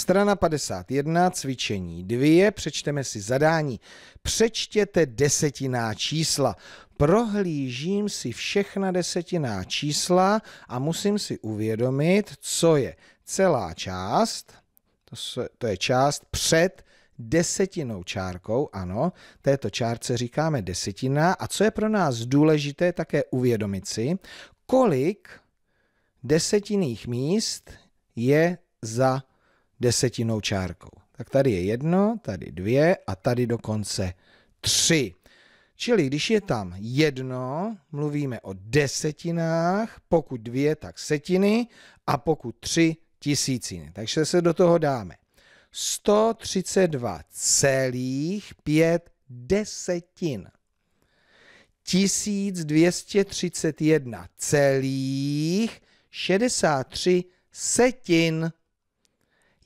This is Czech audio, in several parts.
Strana 51, cvičení 2, přečteme si zadání. Přečtěte desetiná čísla. Prohlížím si všechna desetiná čísla a musím si uvědomit, co je celá část, to, se, to je část před desetinou čárkou, ano, této čárce říkáme desetina a co je pro nás důležité také uvědomit si, kolik desetinných míst je za desetinou čárkou. Tak tady je jedno, tady dvě a tady dokonce tři. Čili když je tam jedno, mluvíme o desetinách, pokud dvě, tak setiny a pokud tři, tisíciny. Takže se do toho dáme. 132,5 desetin. 1231 celých setin.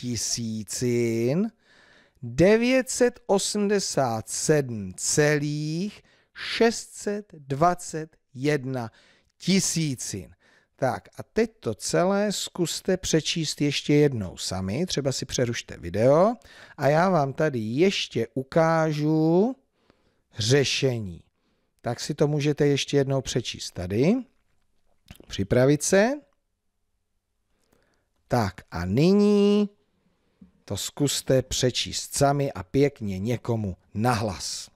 tisícin 987,621 tisícin. Tak a teď to celé zkuste přečíst ještě jednou sami, třeba si přerušte video a já vám tady ještě ukážu řešení. Tak si to můžete ještě jednou přečíst tady, připravit se. Tak a nyní to zkuste přečíst sami a pěkně někomu nahlas.